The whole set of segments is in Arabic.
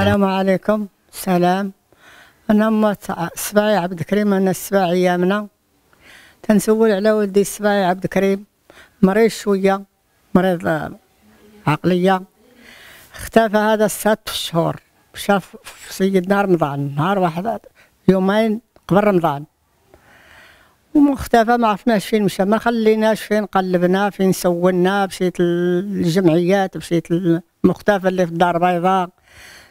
السلام عليكم سلام انا أم سباعي عبد الكريم انا سباعي ايامنا تنسول على ولدي السباعي عبد الكريم مريض شويه مريض عقليه اختفى هذا ست شهور شاف سيدنا رمضان نهار واحد يومين قبل رمضان ومختفى ما عرفناش فين مشى ما خليناش فين قلبنا فين سولنا مشيت الجمعيات مشيت المختفى اللي في الدار البيضاء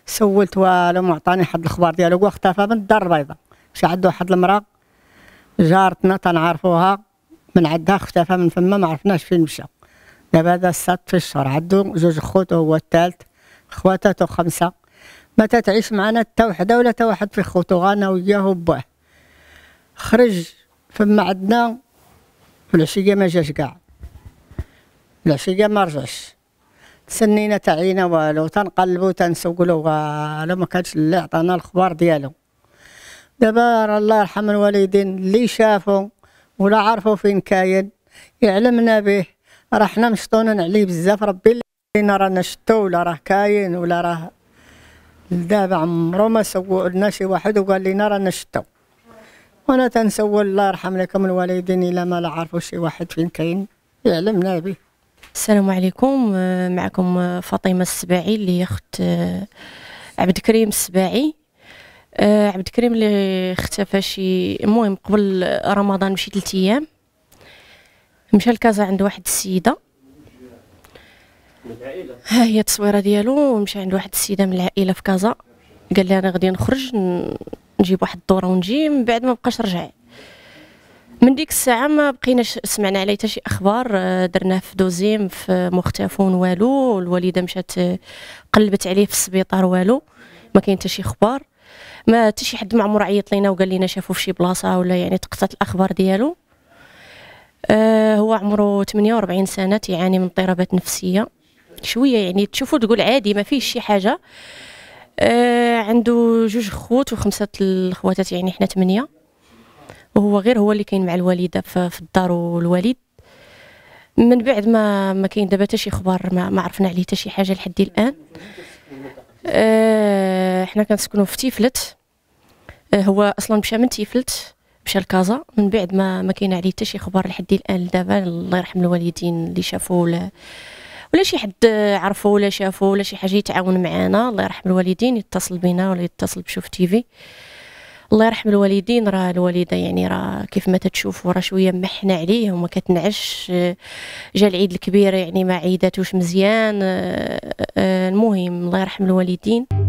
سولت والو ما عطاني حد الخبر ديالو اختفى من الدار البيضاء مشى عندو واحد المراه جارتنا تنعرفوها من عندها اختفى من فما ما عرفناش فين مشى دابا هذا السات في الشهر عندو جوج خوت هو الثالث خواتاتو خمسه ما تتعيش معنا حتى وحده ولا حتى واحد في خوتو غانا وياه وباه خرج فما عندنا في العشيه ما جاش كاع العشيه ما رجعش تسنينا تعينا والو تنقلبو تنسولو والو ما كانش اللي عطانا الخبار ديالو دابا راه الله يرحم الوالدين اللي شافو ولا عرفو فين كاين يعلمنا به راه حنا مشطونين عليه بزاف ربي اللي رانا شتو ولا راه كاين ولا راه دابا عمرو ما سولنا شي واحد وقال لنا رانا شتو وانا تنسول الله يرحم لكم الوالدين الا ما لا عرفوا شي واحد فين كاين يعلمنا به السلام عليكم آه، معكم آه، فاطمة السباعي اللي هي اخت آه، عبد الكريم السباعي عبد الكريم اللي اختفى شي المهم قبل رمضان بشي ثلاث ايام مشى لكازا عند واحد السيدة ها هي التصويرة ديالو مشى عند واحد السيدة من العائلة في كازا قال لي انا غادي نخرج نجيب واحد الدورة ونجي من بعد ما بقاش رجع من ديك الساعه ما بقيناش سمعنا عليه حتى شي اخبار آه، درناه في دوزيم في مختفون والو الوالده مشات آه، قلبت عليه في السبيطار والو ما كاين حتى شي اخبار ما حتى شي حد ما عمره عيط لينا وقال لينا شافوه في شي بلاصه ولا يعني تقطعت الاخبار ديالو آه، هو عمره 48 سنه تيعاني من اضطرابات نفسيه شويه يعني تشوفو تقول عادي ما فيهش شي حاجه عنده جوج خوت وخمسه الخواتات يعني حنا ثمانيه وهو غير هو اللي كاين مع الوالده في الدار والوالد من بعد ما ما كاين دابا حتى شي اخبار ما, ما عرفنا عليه حتى شي حاجه لحد الان اه حنا كنسكنوا في تيفلت اه هو اصلا مشى من تيفلت مشى لكازا من بعد ما ما كاين عليه حتى شي اخبار لحد الان دابا الله يرحم الوالدين اللي شافوه ولا ولا شي حد عرفو ولا شافو ولا شي حاجه يتعاون معانا الله يرحم الوالدين يتصل بنا ولا يتصل بشوف تيفي الله يرحم الوالدين راه الوالده يعني راه كيف ما تتشوفوا راه شويه محنا عليه وما كتنعش جا العيد الكبير يعني ما عيداتوش مزيان آه، آه، المهم الله يرحم الوالدين